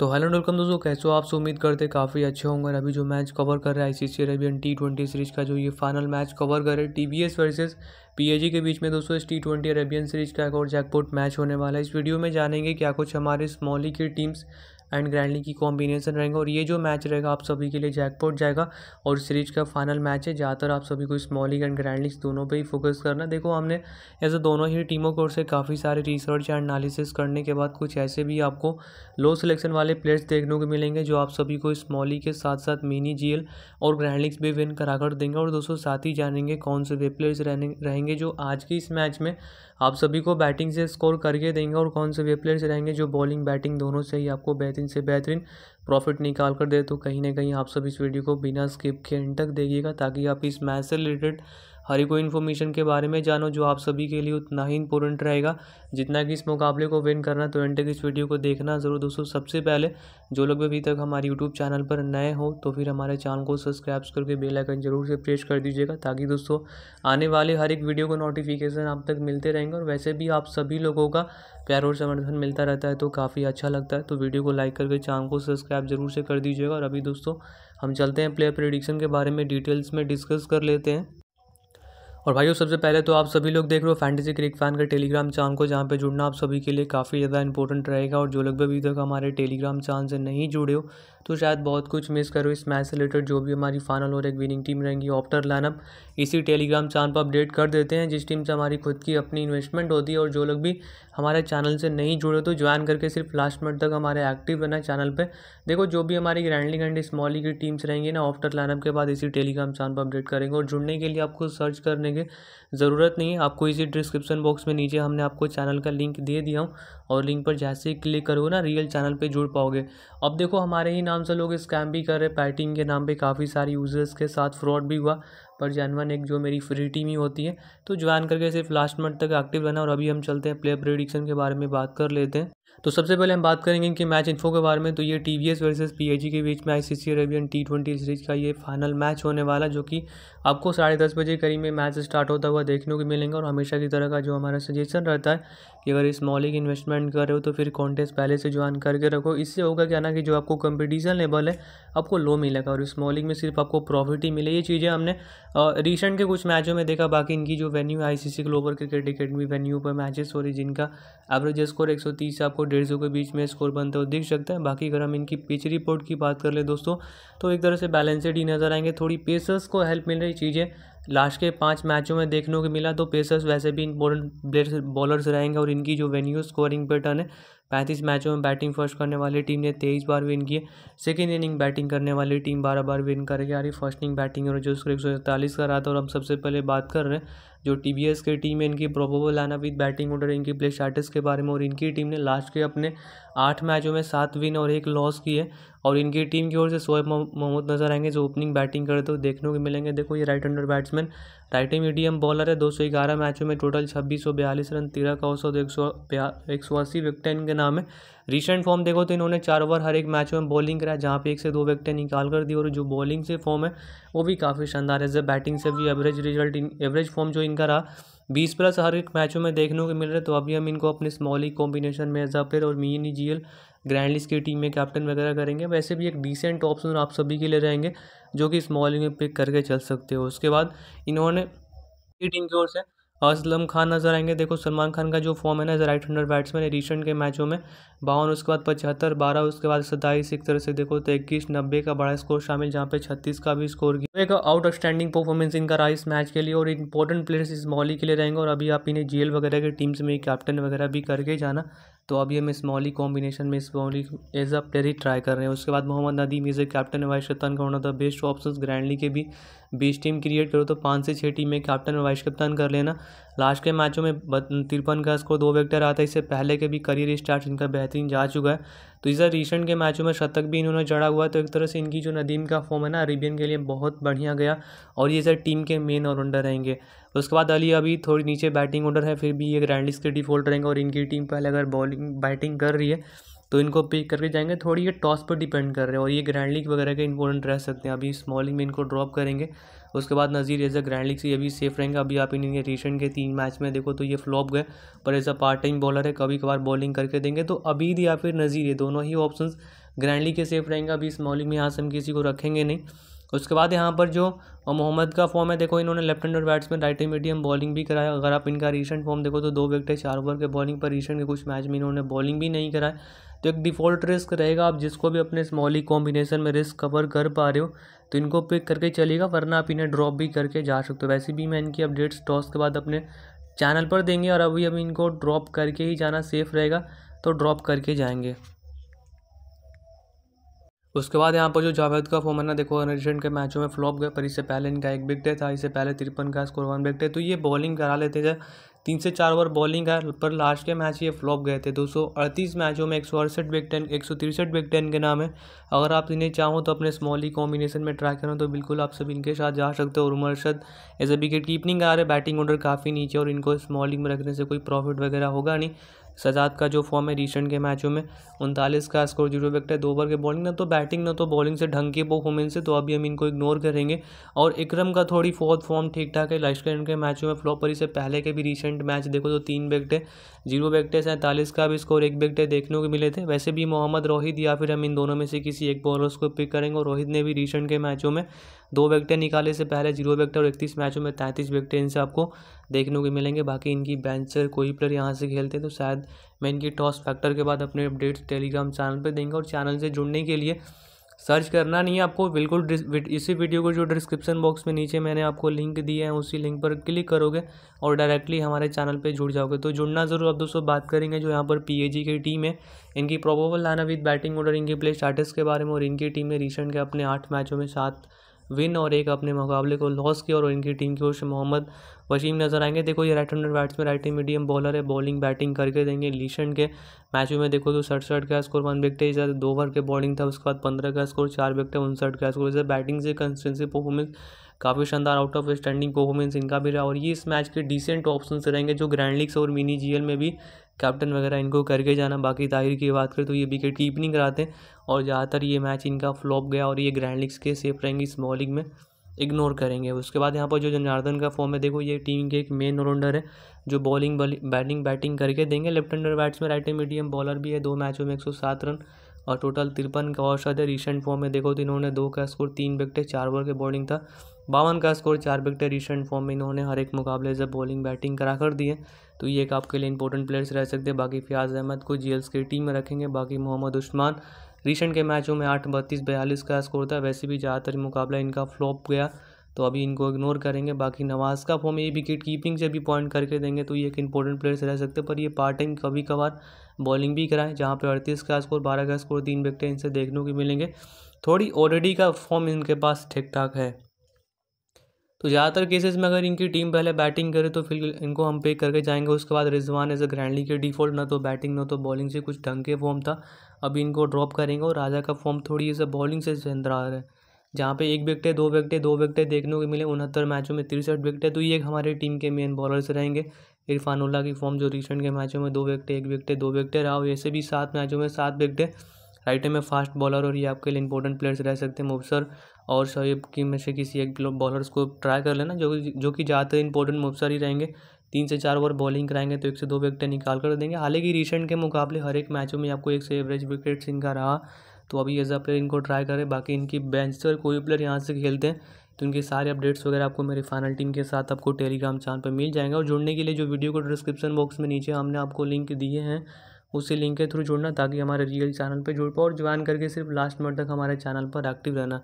तो hello welcome दोस्तों कैसे हो आप उम्मीद करते काफ़ी अच्छे होंगे अभी जो मैच कवर कर रहा है ICC Arabian T twenty series का जो ये फाइनल मैच कवर कर रहे टी वर्सेस एस पीएजी के बीच में दोस्तों इस टी ट्वेंटी अरेबियन सीरीज का एक और जैकपॉट मैच होने वाला है इस वीडियो में जानेंगे क्या कुछ हमारे स्मॉली की टीम्स एंड ग्रैंडली की कॉम्बिनेशन रहेंगे और ये जो मैच रहेगा आप सभी के लिए जैकपॉट जाएगा और सीरीज का फाइनल मैच है ज़्यादातर आप सभी को small league and grand league दोनों पर ही फोकस करना देखो हमने ऐसे दोनों ही टीमों को ओर से काफ़ी सारे रिसर्च एंड एनालिसिस करने के बाद कुछ ऐसे भी आपको लो सिलेक्शन वाले प्लेयर्स देखने को मिलेंगे जो आप सभी को स्मॉल लीग के साथ साथ मिनी जी और ग्रैंड लीग्स भी विन कराकर देंगे और दोस्तों साथ ही जानेंगे कौन से वे प्लेयर्स रहेंगे जो आज के इस मैच में आप सभी को बैटिंग से स्कोर करके देंगे और कौन से वे प्लेयर्स रहेंगे जो बॉलिंग बैटिंग दोनों से ही आपको बेहतर बेहतरीन से बेहतरीन प्रॉफिट निकाल कर दे तो कहीं ना कहीं आप सब इस वीडियो को बिना स्किप के एंड तक देखिएगा ताकि आप इस मैच से रिलेटेड हर कोई इन्फॉर्मेशन के बारे में जानो जो आप सभी के लिए उतना ही इंपॉर्टेंट रहेगा जितना कि इस मुकाबले को विन करना तो एंड तक इस वीडियो को देखना ज़रूर दोस्तों सबसे पहले जो लोग अभी तक हमारे यूट्यूब चैनल पर नए हो तो फिर हमारे चैनल को सब्सक्राइब करके बेलाइकन जरूर से प्रेस कर दीजिएगा ताकि दोस्तों आने वाले हर एक वीडियो को नोटिफिकेशन आप तक मिलते रहेंगे और वैसे भी आप सभी लोगों का प्यार और समर्थन मिलता रहता है तो काफ़ी अच्छा लगता है तो वीडियो को लाइक करके चैनल को सब्सक्राइब जरूर से कर दीजिएगा और अभी दोस्तों हम चलते हैं प्लेयर प्रिडिक्शन के बारे में डिटेल्स में डिस्कस कर लेते हैं और भाइयों सबसे पहले तो आप सभी लोग देख रहे हो फैंटेसी क्रिक फैन का टेलीग्राम चैनल को जहाँ पे जुड़ना आप सभी के लिए काफ़ी ज़्यादा इंपॉर्टेंट रहेगा और जो लोग भी अभी तक हमारे टेलीग्राम चैनल से नहीं जुड़े हो तो शायद बहुत कुछ मिस करो इस मैच से रिलेटेड जो भी हमारी फाइनल और एक विनिंग टीम रहेंगी ऑप्टर लाइनअप इसी टेलीग्राम चैनल पर अपडेट कर देते हैं जिस टीम से हमारी खुद की अपनी इन्वेस्टमेंट होती है और जो लोग भी हमारे चैनल से नहीं जुड़े तो ज्वाइन करके सिर्फ लास्ट मिनट तक हमारे एक्टिव रहना चैनल पर देखो जो भी हमारी ग्रैंडलिंग एंड स्मॉली की टीम्स रहेंगी ना ऑफ्टर लाइनअप के बाद इसी टेलीग्राम चैनल पर अपडेट करेंगे और जुड़ने के लिए आपको सर्च करने की ज़रूरत नहीं है आपको इसी डिस्क्रिप्शन बॉक्स में नीचे हमने आपको चैनल का लिंक दे दिया हूँ और लिंक पर जैसे ही क्लिक करोगे ना रियल चैनल पर जुड़ पाओगे अब देखो हमारे ही नाम नाम से लोग स्कैम भी कर रहे पैटिंग के नाम पे काफ़ी सारे यूज़र्स के साथ फ्रॉड भी हुआ पर जैनवन एक जो मेरी फ्री टीम ही होती है तो ज्वाइन करके सिर्फ लास्ट मंथ तक एक्टिव रहना और अभी हम चलते हैं प्लेयर प्रिडिक्शन के बारे में बात कर लेते हैं तो सबसे पहले हम बात करेंगे इनके मैच इन्फो के बारे में तो ये T V S versus P H के बीच में I C C Arabian T twenty series का ये फाइनल मैच होने वाला जो कि आपको साढ़े दस बजे करीब में मैच स्टार्ट होता हुआ देखने को मिलेंगे और हमेशा की तरह का जो हमारा सजेशन रहता है कि अगर इस मॉलिक इन्वेस्टमेंट कर रहे हो तो फिर कॉन्टेस्ट पहले से ज्वाइन करके रखो इससे होगा क्या ना कि जो आपको कंपटीशन लेवल है आपको लो मिलेगा और इस मॉलिक में सिर्फ आपको प्रॉफिट ही मिले ये चीज़ें हमने रिसेंट के कुछ मैचों में देखा बाकी इनकी जो वेन्यू है I C C global cricket academy venue पर मैचेस हो रही जिनका एवरेज स्कोर एक सौ तीस सौ डेढ़ सौ के बीच में स्कोर बनते हुए दिख सकता है बाकी अगर हम इनकी पिच रिपोर्ट की बात कर ले दोस्तों तो एक तरह से बैलेंसेड ही नज़र आएंगे थोड़ी पेसर्स को हेल्प मिल रही चीज़ें लास्ट के पांच मैचों में देखने को मिला तो पेसर्स वैसे भी इंपॉर्टेंट बॉलर्स रहेंगे और इनकी जो वेन्यू स्कोरिंग पैटर्न है पैंतीस मैचों में बैटिंग फर्स्ट करने वाली टीम ने तेईस बार विन किए सेकेंड इनिंग बैटिंग करने वाली टीम बारह बार विन करके आ रही फर्स्ट इनिंग बैटिंग और जो उसको एक सौ का रहा था और हम सबसे पहले बात कर रहे हैं जो टी बी एस की टीम है इनकी probable lineup with batting order इनकी प्ले स्टार्टिस के बारे में और इनकी टीम ने लास्ट के अपने आठ मैचों में सात विन और एक लॉस की है और इनकी टीम की ओर से सोएब मोहम्मद नजर आएंगे जो ओपनिंग बैटिंग करते हो देखने को मिलेंगे देखो ये right hander batsman right medium bowler है दो सौ ग्यारह मैचों में टोटल छब्बीस सौ बयालीस रन तेरह का औसत एक सौ एक सौ अस्सी विकटें इनके नाम है रिसेंट फॉर्म देखो तो इन्होंने चार ओवर हर एक मैच में बॉलिंग कराया जहाँ पे एक से दो विकटें निकाल कर दी और जो बॉलिंग से फॉर्म है वो भी काफ़ी शानदार है जब बैटिंग से भी एवरेज रिजल्ट एवरेज फॉर्म जो इनका रहा बीस प्लस हर एक मैचों में देखने को मिल रहा है तो अभी हम इनको अपने स्मॉली कॉम्बिनेशन में एज अ प्लेयर और मीनी जी ग्रैंड लिस्ट की टीम में कैप्टन वगैरह करेंगे वैसे भी एक डिसेंट ऑप्शन आप सभी के लिए रहेंगे जो कि स्मॉलिंग में पिक करके चल सकते हो उसके बाद इन्होंने टीम की ओर से असलम खान नजर आएंगे देखो सलमान खान का जो फॉर्म है ना राइट हंडर बैट्समैन है रिसेंट के मैचों में बावन उसके बाद पचहत्तर बारह उसके बाद सत्ताईस एक तरह से देखो तो इक्कीस नब्बे का बड़ा स्कोर शामिल जहाँ पे छत्तीस का भी स्कोर किया एक आउट स्टैंडिंग परफॉर्मेंस इनका रहा इस मैच के लिए और इंपॉर्टेंट प्लेयर्स इस मॉली के लिए रहेंगे और अभी आप इन्हें जेल वगैरह के टीम्स में कैप्टन वगैरह भी करके जाना तो अभी हम इस मॉली कॉम्बिनेशन में इस मौली एज अ प्लेयर ही ट्राई कर रहे हैं उसके बाद Mohammad Nadeem is a captain vice कप्तान का होना था बेस्ट ऑप्शन ग्रैंडली के भी बीस टीम क्रिएट करो तो पाँच से छः टीमें कैप्टन और वाइस कप्तान कर लेना लास्ट के मैचों में तिरपन का स्कोर दो विकेट आता है इससे पहले के भी करियर स्टार्ट इनका बेहतरीन जा चुका है तो इस रिसेंट के मैचों में शतक भी इन्होंने जड़ा हुआ तो एक तरह से इनकी जो नदीम का फॉर्म है ना अरेबियन के लिए बहुत बढ़िया गया और ये सर टीम के मेन ऑलराउंडर रहेंगे उसके बाद अली अभी थोड़ी नीचे बैटिंग ऑर्डर है फिर भी ये ग्रैंडिस के डिफॉल्ट रहेंगे और इनकी टीम पहले अगर बॉलिंग बैटिंग कर रही है तो इनको पिक करके जाएंगे थोड़ी ये टॉस पर डिपेंड कर रहे हैं और ये ग्रैंड लीग वगैरह के इंपॉर्टेंट रह सकते हैं अभी स्मॉलिंग में इनको ड्रॉप करेंगे उसके बाद Nazir as a grand league से ये भी सेफ रहेंगे अभी आप इनके रिसेंट के तीन मैच में देखो तो ये फ्लॉप गए पर as a part time bowler है कभी कभार बॉलिंग करके देंगे तो अभी भी या फिर नज़ीर ये दोनों ही ऑप्शन ग्रैंड लीग के सेफ रहेंगे अभी स्मॉलिंग में यहाँ से हम किसी को रखेंगे नहीं उसके बाद यहाँ पर जो मोहम्मद का फॉर्म है देखो इन्होंने लेफ्ट हैंड और बैट्समैन राइट मीडियम बॉलिंग भी कराया अगर आप इनका रिसेंट फॉर्म देखो तो दो विकेट चार ओवर के बॉलिंग पर रिसेंट के कुछ मैच में इन्होंने बॉलिंग भी नहीं कराया तो एक डिफ़ॉल्ट रिस्क रहेगा आप जिसको भी अपने स्मॉली कॉम्बिनेशन में रिस्क कवर कर पा रहे हो तो इनको पिक करके चलेगा वरना आप इन्हें ड्रॉप भी करके जा सकते हो वैसे भी मैं इनकी अपडेट्स टॉस के बाद अपने चैनल पर देंगे और अभी अभी इनको ड्रॉप करके ही जाना सेफ रहेगा तो ड्रॉप करके जाएंगे उसके बाद यहाँ पर जो जावेद का फॉर्म है ना देखो रिसेंट के मैचों में फ्लॉप गए पर इससे पहले इनका एक विकटे था इससे पहले तिरपन का स्कोर वन विकटे तो ये बॉलिंग करा लेते थे तीन से चार ओवर बॉलिंग है पर लास्ट के मैच ये फ्लॉप गए थे दो सौ अड़तीस मैचों में एक सौ अड़सठ विकट एन एक सौ तिरसठ बिग टेन के नाम है अगर आप इन्हें चाहो तो अपने स्मॉल ही कॉम्बिनेशन में ट्राई करो तो बिल्कुल आप सब इनके साथ जा सकते हो और Umar Arshad as a wicket keeping आ रहे बैटिंग ऑर्डर काफ़ी नीचे और इनको स्मॉलिंग में रखने से कोई प्रॉफिट वगैरह होगा नहीं सजाद का जो फॉर्म है रिसेंट के मैचों में उनतालीस का स्कोर जीरो विकेट है दो ओवर के बॉलिंग ना तो बैटिंग ना तो बॉलिंग से ढंग की परफॉर्मेंस है तो अभी हम इनको इग्नोर करेंगे और इक्रम का थोड़ी फोर्थ फॉर्म ठीक ठाक है लास्ट के मैचों में फ्लॉप से पहले के भी रिसेंट मैच देखो तो तीन विकेट जीरो विकेट सैंतालीस का भी स्कोर एक विकेट देखने को मिले थे वैसे भी मोहम्मद रोहित या फिर हम इन दोनों में से किसी एक बॉलर्स को पिक करेंगे और रोहित ने भी रिसेंट के मैचों में दो विकेटें निकाले से पहले जीरो विकेट और इकतीस मैचों में तैंतीस विकेटें इनसे आपको देखने को मिलेंगे बाकी इनकी बेंचर कोई प्लेयर यहाँ से खेलते तो शायद मैं इनकी टॉस फैक्टर के बाद अपने अपडेट्स टेलीग्राम चैनल पर देंगे और चैनल से जुड़ने के लिए सर्च करना नहीं है आपको बिल्कुल इसी वीडियो को जो डिस्क्रिप्शन बॉक्स में नीचे मैंने आपको लिंक दिए है उसी लिंक पर क्लिक करोगे और डायरेक्टली हमारे चैनल पे जुड़ जाओगे तो जुड़ना ज़रूर अब दोस्तों बात करेंगे जो यहाँ पर पीएजी की टीम है इनकी probable lineup with batting order इनकी प्ले स्टार्टस के बारे में और इनकी टीम ने रिसेंट के अपने आठ मैचों में सात विन और एक अपने मुकाबले को लॉस किया और इनकी टीम के से मोहम्मद वशीम नजर आएंगे देखो ये right hander batsman right medium bowler है बॉलिंग बैटिंग करके देंगे लीशन के मैच में देखो तो सड़सठ का स्कोर वन विकटे इधर दो ओवर के बॉलिंग था उसके बाद पंद्रह का स्कोर चार विकटे उनसठ का स्कोर इधर बैटिंग से कंसिस्टेंसी परफॉर्मेंस काफ़ी शानदार आउट ऑफ स्टैंडिंग परफॉर्मेंस इनका भी रहा और ये इस मैच के डिसेंट ऑप्शन रहेंगे जो ग्रैंड लीग्स और मिनी जीएल में भी कैप्टन वगैरह इनको करके जाना बाकी ताहिर की बात करें तो ये विकेट कीप नहीं कराते और ज़्यादातर ये मैच इनका फ्लॉप गया और ये ग्रैंड लीग्स के सेफ रहेंगे इस बॉलिंग में इग्नोर करेंगे उसके बाद यहाँ पर जो जनार्दन का फॉर्म है देखो ये टीम के एक मेन ऑलराउंडर है जो बॉलिंग बैटिंग बैटिंग करके देंगे left hander batsman right end medium bowler भी है दो मैचों में एक सौ सात रन और टोटल तिरपन का औसत है रिसेंट फॉर्म में देखो तो इन्होंने दो का स्कोर तीन विकटे चार ओवर के बॉलिंग था बावन का स्कोर चार विकटे रिसेंट फॉर्म में इन्होंने हर एक मुकाबले से बॉलिंग बैटिंग करा कर दी है तो ये एक आपके लिए इंपॉर्टेंट प्लेयर्स रह सकते हैं बाकी फ़ियाज़ अहमद को जी की टीम में रखेंगे बाकी मोहम्मद उस्मान रिसेंट के मैचों में आठ बत्तीस बयालीस का स्कोर था वैसे भी ज़्यादातर मुकाबला इनका फ्लॉप गया तो अभी इनको इग्नोर करेंगे बाकी नवाज का फॉर्म ये विकेट कीपिंग से भी पॉइंट करके देंगे तो ये एक इंपॉर्टेंट प्लेयर्स रह सकते हैं पर ये पार्ट टाइम कभी कभार बॉलिंग भी कराएं जहाँ पे अड़तीस का स्कोर बारह का स्कोर तीन विकटें इनसे देखने को मिलेंगे थोड़ी ऑलरेडी का फॉर्म इनके पास ठीक ठाक है तो ज़्यादातर केसेस में अगर इनकी टीम पहले बैटिंग करे तो फिर इनको हम पिक करके जाएंगे उसके बाद रिजवान एज अ ग्रैंडली के डिफॉल्ट ना तो बैटिंग ना तो बॉलिंग से कुछ ढंग के फॉर्म था अभी इनको ड्रॉप करेंगे और राजा का फॉर्म थोड़ी ऐसे बॉलिंग से बेहतर आ रहा है जहाँ पे एक विकटे दो विकटे दो विकटे देखने को मिले उनहत्तर मैचों में तिरसठ विकटे तो ये हमारे टीम के मेन बॉलर्स रहेंगे इरफान की फॉर्म जो रिसेंट के मैचों में दो विकटे एक विकटे दो विकटे रहा और ऐसे भी सात मैचों में सात विकटे राइट में फास्ट बॉलर और ये आपके लिए इंपॉर्टेंट प्लेयर्स रह सकते हैं मुबसर और शोएब की में से किसी एक बॉलर्स को ट्राई कर लेना जो जो कि ज़्यादातर इंपॉर्टेंट मुबसर ही रहेंगे तीन से चार ओवर बॉलिंग कराएंगे तो एक से दो विकेट निकाल कर देंगे हालांकि रिसेंट के मुकाबले हर एक मैचों में आपको एक से एवरेज विकेट्स इनका रहा तो अभी एज अ प्लेयर इनको ट्राई करें बाकी इनकी बेंच से कोई प्लेयर यहाँ से खेलते हैं तो इनके सारे अपडेट्स वगैरह आपको मेरे फाइनल टीम के साथ आपको टेलीग्राम चैनल पर मिल जाएंगे और जुड़ने के लिए जो वीडियो को डिस्क्रिप्शन बॉक्स में नीचे हमने आपको लिंक दिए हैं उसी लिंक के थ्रू जुड़ना ताकि हमारे रियल चैनल पर जुड़ पाओ और ज्वाइन करके सिर्फ लास्ट मिनट तक हमारे चैनल पर एक्टिव रहना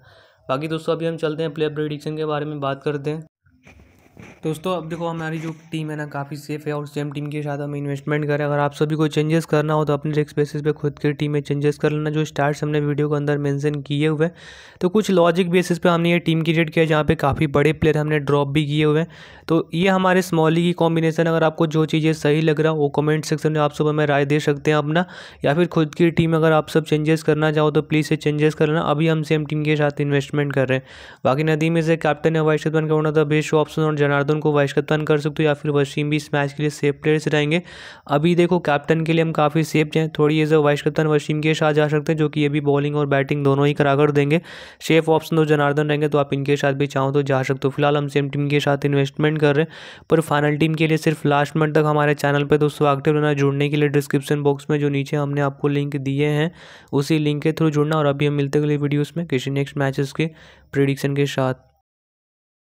बाकी दोस्तों अभी हम चलते हैं प्लेयर प्रेडिक्शन के बारे में बात करते हैं तो दोस्तों अब देखो हमारी जो टीम है ना काफ़ी सेफ है और सेम टीम के साथ हम इन्वेस्टमेंट करें अगर आप सभी को चेंजेस करना हो तो अपने रिस्क बेसिस पे खुद की टीम में चेंजेस कर लेना जो स्टार्ट हमने वीडियो के अंदर मेंशन किए हुए तो कुछ लॉजिक बेसिस पे हमने ये टीम क्रिएट किया जहाँ पे काफ़ी बड़े प्लेयर हमने ड्रॉप भी किए हुए हैं तो ये हमारे स्मॉली की कॉम्बिनेशन अगर आपको जो चीज़ें सही लग रहा हो वो कमेंट सेक्शन में आप सब हमें राय दे सकते हैं अपना या फिर खुद की टीम अगर आप सब चेंजेस करना चाहो तो प्लीज़ ये चेंजेस करना अभी हम सेम टीम के साथ इन्वेस्टमेंट कर रहे हैं बाकी नदी में से कैप्टन है वाइस कैप्टन का होना था बेस्ट ऑप्शन और जनार्दन कैप्टन को वाइस कैप्टन कर सकते हो या फिर वसीम भी इस मैच के लिए सेफ प्लेयर्स रहेंगे अभी देखो कैप्टन के लिए हम काफ़ी सेफ हैं थोड़ी एज वाइस कप्तान वसीम के साथ जा सकते हैं जो कि ये भी बॉलिंग और बैटिंग दोनों ही करा कर देंगे सेफ ऑप्शन तो जनार्दन रहेंगे तो आप इनके साथ भी चाहो तो जा सकते हो फिलहाल हम सेम टीम के साथ इन्वेस्टमेंट कर रहे हैं पर फाइनल टीम के लिए सिर्फ लास्ट मिनट तक हमारे चैनल पर दोस्तों एक्टिव रहना जुड़ने के लिए डिस्क्रिप्शन बॉक्स में जो नीचे हमने आपको लिंक दिए हैं उसी लिंक के थ्रू जुड़ना और अभी हम मिलते अगले वीडियोज़ में किसी नेक्स्ट मैचेस के प्रिडिक्शन के साथ